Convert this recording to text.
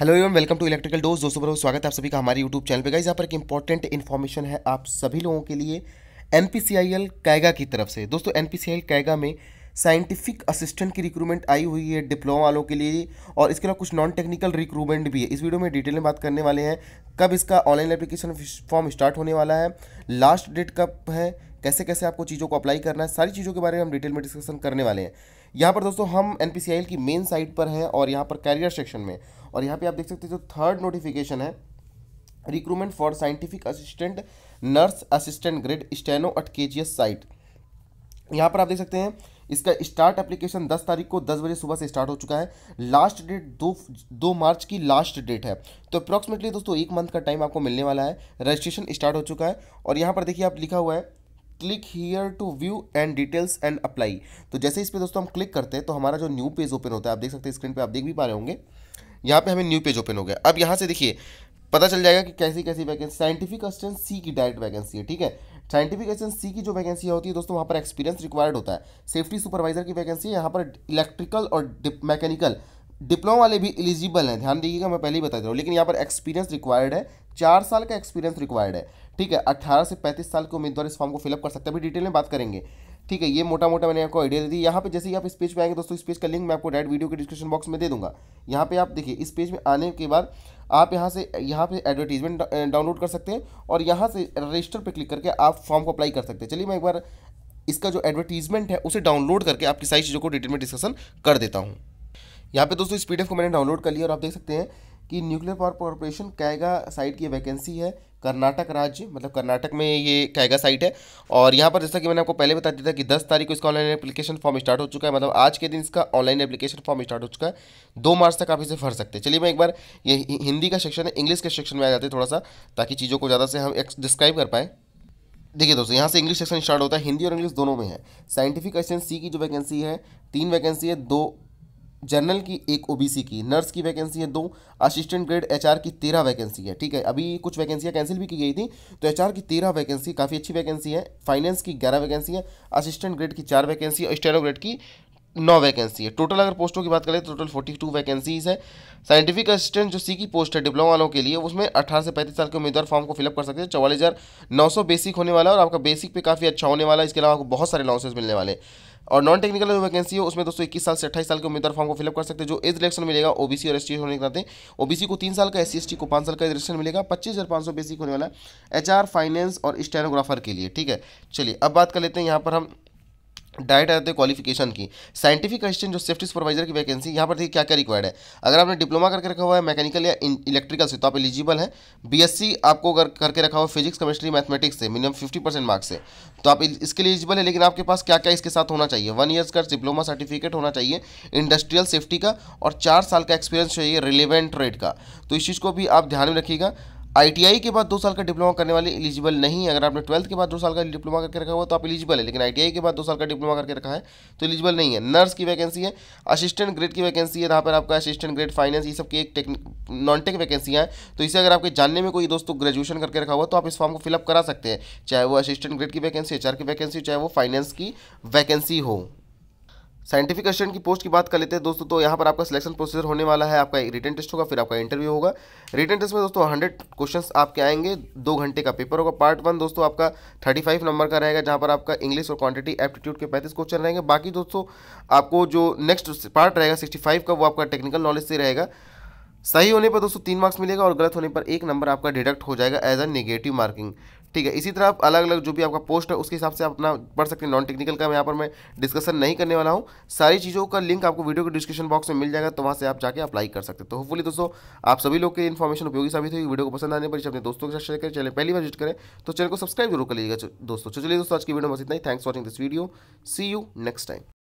hello एवं welcome to electrical dose दोस्तों बहुत स्वागत है आप सभी का हमारे यूट्यूब चैनल पे गाइस यहाँ पर एक इंपॉर्टेंट इन्फॉर्मेशन है आप सभी लोगों के लिए N P C I L Kaiga की तरफ से दोस्तों N P C L Kaiga में साइंटिफिक असिस्टेंट की रिक्रूटमेंट आई हुई है डिप्लोमा वालों के लिए और इसके अलावा कुछ नॉन टेक्निकल रिक्रूटमेंट भी है इस वीडियो में डिटेल में बात करने वाले हैं कब इसका ऑनलाइन एप्लीकेशन फॉर्म स्टार्ट होने वाला है लास्ट डेट कब है कैसे कैसे आपको चीज़ों को अप्लाई करना है सारी चीज़ों के बारे में हम डिटेल में डिस्कशन करने वाले हैं यहाँ पर दोस्तों हम एन की मेन साइट पर हैं और यहाँ पर कैरियर सेक्शन में और यहाँ पे आप देख सकते हैं जो थर्ड नोटिफिकेशन है recruitment for scientific assistant nurse assistant grade steno at के साइट यहाँ पर आप देख सकते हैं इसका स्टार्ट एप्लीकेशन 10 तारीख को 10 बजे सुबह से स्टार्ट हो चुका है लास्ट डेट दो दो मार्च की लास्ट डेट है तो अप्रॉक्सीमेटली दोस्तों एक मंथ का टाइम आपको मिलने वाला है रजिस्ट्रेशन स्टार्ट हो चुका है और यहाँ पर देखिए आप लिखा हुआ है click here to view and details and apply तो जैसे इस पर दोस्तों हम क्लिक करते हैं तो हमारा जो न्यू पेज ओपन होता है आप देख सकते हैं स्क्रीन पर आप देख भी पा रहे होंगे यहाँ पर हमें न्यू पेज ओपन हो गया अब यहाँ से देखिए पता चल जाएगा कि कैसी कैसी वैकेंसी साइंटिफिक असिस्टेंट सी की डायरेक्ट वैकेंसी है ठीक है साइंटिफिक असिस्टेंट सी की जो वैकेंसी होती है दोस्तों वहाँ पर एक्सपीरियंस रिक्वायर्ड होता है सेफ्टी सुपरवाइजर की वैकेंसी है यहाँ पर इलेक्ट्रिकल और मैकेनिकल डिप्लोमा वाले भी एलिजिबल हैं ध्यान दीजिएगा मैं पहले ही बता दे रहा हूँ लेकिन यहाँ पर एक्सपीरियंस रिक्वायर्ड है चार साल का एक्सपीरियंस रिक्वायर्ड है ठीक है अट्ठारह से पैंतीस साल के उम्मीदवार इस फॉर्म को फिलअप कर सकते हैं अभी डिटेल में बात करेंगे ठीक है ये मोटा मोटा मैंने आपको आइडिया दे दी यहाँ पे जैसे ही आप इस पेज पे आएंगे दोस्तों इस पेज का लिंक मैं आपको डायरेक्ट वीडियो के डिस्क्रिप्शन बॉक्स में दे दूंगा यहाँ पे आप देखिए इस पेज में आने के बाद आप यहाँ से यहाँ पे एडवर्टीजमेंट डाउनलोड कर सकते हैं और यहाँ से रजिस्टर पर क्लिक करके आप फॉर्म को अप्लाई कर सकते हैं चलिए मैं एक बार इसका जो एडवर्टीजमेंट है उसे डाउनलोड करके आपकी सारी चीज़ों को डिटेल में डिस्कशन कर देता हूँ यहाँ पे दोस्तों इस पी को मैंने डाउनलोड कर लिया और आप देख सकते हैं कि nuclear power corporation Kaiga site की वैकेंसी है कर्नाटक राज्य मतलब कर्नाटक में ये कैगा साइट है और यहाँ पर जैसा कि मैंने आपको पहले बता दिया था कि 10 तारीख को इसका ऑनलाइन एप्लीकेशन फॉर्म स्टार्ट हो चुका है मतलब आज के दिन इसका ऑनलाइन एप्लीकेशन फॉर्म स्टार्ट हो चुका है दो मार्च तक आप इसे भर सकते हैं चलिए मैं एक बार ये हिंदी का सेक्शन है इंग्लिश के सेक्शन में आ जाते हैं थोड़ा सा ताकि चीज़ों को ज़्यादा से हम डिस्क्राइब कर पाएँ देखिए दोस्तों यहाँ से इंग्लिश सेक्शन स्टार्ट होता है हिंदी और इंग्लिश दोनों में है साइंटिफिक असिस्टेंट सी की जो वैकेंसी है तीन वैकेंसी है दो जनरल की एक ओबीसी की नर्स की वैकेंसी है दो असिस्टेंट ग्रेड एचआर की तेरह वैकेंसी है ठीक है अभी कुछ वैकेंसियाँ कैंसिल भी की गई थी तो एचआर की तेरह वैकेंसी काफ़ी अच्छी वैकेंसी है फाइनेंस की ग्यारह वैकेंसी है असिस्टेंट ग्रेड की चार वैकेंसी और स्टेनो ग्रेड की नौ वैकेंसी है टोटल अगर पोस्टों की बात करें तो टोटल फोर्टी टू वैकेंसीज है साइंटिफिक असिस्टेंट जो सी की पोस्ट है डिप्लोमा वालों के लिए उसमें अठारह से पैंतीस साल के उम्मीदवार फॉर्म को फिलअप कर सकते हैं चौवालीस हज़ार नौ सौ बेसिक होने वाला है और आपका बेसिक पे काफ़ी अच्छा होने वाला है इसके अलावा आपको बहुत सारे अलाउंसेज मिलने वाले और नॉन टेक्निकल जो वैकेंसी है उसमें दोस्तों इक्कीस साल से अट्ठाईस साल के उम्मीदवार फॉर्म को फिलअप कर सकते हैं जो एज रिलेक्शन मिलेगा ओ और एस होने के नाते बी को तीन साल का एस सी को पाँच साल का एज रिलेक्शन मिलेगा पच्चीस हज़ार पाँच सौ बेसिक होने वाला है एच फाइनेंस और स्टेनोग्राफर के लिए ठीक है चलिए अब बात कर लेते हैं यहाँ पर हम डायरेक्ट आते हैं क्वालिफिकेशन की साइंटिफिक असिस्टेंट जो सेफ्टी सुपरवाइजर की वैकेंसी यहाँ पर देखिए क्या क्या रिक्वायर्ड है अगर आपने डिप्लोमा करके रखा हुआ है मैकेनिकल या इलेक्ट्रिकल से तो आप एलिजिबल हैं बीएससी आपको अगर करके रखा हुआ है फिजिक्स केमिस्ट्री मैथमेटिक्स से मिनिमम फिफ्टी परसेंट मार्क्स से तो आप इसके लिए एलिजिबल है लेकिन आपके पास क्या क्या इसके साथ होना चाहिए वन ईयर्स का डिप्लोमा सर्टिफिकेट होना चाहिए इंडस्ट्रियल सेफ्टी का और चार साल का एक्सपीरियंस चाहिए रिलेवेंट ट्रेड का तो इस चीज़ को भी आप ध्यान में रखिएगा आईटीआई के बाद दो साल का डिप्लोमा करने वाले एलिजिबल नहीं है अगर आपने ट्वेल्थ के बाद दो साल का डिप्लोमा करके रखा हुआ तो आप एलिजिबल है लेकिन आईटीआई के बाद दो साल का डिप्लोमा करके रखा है तो एलिजिबल नहीं है नर्स की वैकेंसी है असिस्टेंट ग्रेड की वैकेंसी है जहाँ पर आपका असिस्टेंट ग्रेड फाइनेंस ये सब की एक नॉन टेक वैकेंसी है तो इसे अगर आपके जानने में कोई दोस्तों तो ग्रेजुएशन करके रखा हुआ तो आप इस फॉर्म को फिलअप करा सकते हैं चाहे वो असिस्टेंट ग्रेड की वैकेंसी एच की वैकेंसी चाहे वो फाइनेंस की वैकेंसी हो साइंटिफिक असिस्टेंट की पोस्ट की बात कर लेते हैं दोस्तों तो यहाँ पर आपका सिलेक्शन प्रोसीजर होने वाला है आपका रिटर्न टेस्ट होगा फिर आपका इंटरव्यू होगा रिटर्न टेस्ट में दोस्तों हंड्रेड क्वेश्चंस आपके आएंगे दो घंटे का पेपर होगा पार्ट वन दोस्तों आपका थर्टी फाइव नंबर का रहेगा जहाँ पर आपका इंग्लिश और क्वान्टिटी एप्टीट्यूड के पैंतीस क्वेश्चन रहेंगे बाकी दोस्तों आपको जो नेक्स्ट पार्ट रहेगा सिक्सटी फाइव का वो आपका टेक्निकल नॉलेज से रहेगा सही होने पर दोस्तों तीन मार्क्स मिलेगा और गलत होने पर एक नंबर आपका डिडक्ट हो जाएगा एज अ नेगेटिव मार्किंग ठीक है इसी तरह आप अलग अलग जो भी आपका पोस्ट है उसके हिसाब से आप अपना पढ़ सकते हैं नॉन टेक्निकल का यहाँ पर मैं डिस्कशन नहीं करने वाला हूँ सारी चीज़ों का लिंक आपको वीडियो के डिस्क्रिप्शन बॉक्स में मिल जाएगा तो वहाँ से आप जाकर अप्लाई कर सकते हैं तो होपफुली दोस्तों आप सभी लोग के इन्फॉर्मेशन उपयोगी साबित हुई वीडियो को पसंद आने पर अपने दोस्तों के साथ शेयर करें चैनल पहली बार विजिट करें तो चैनल को सब्सक्राइब जरूर कर लीजिएगा दोस्तों चलिए दोस्तों आज की वीडियो बस इतना ही thanks watching this video see you next time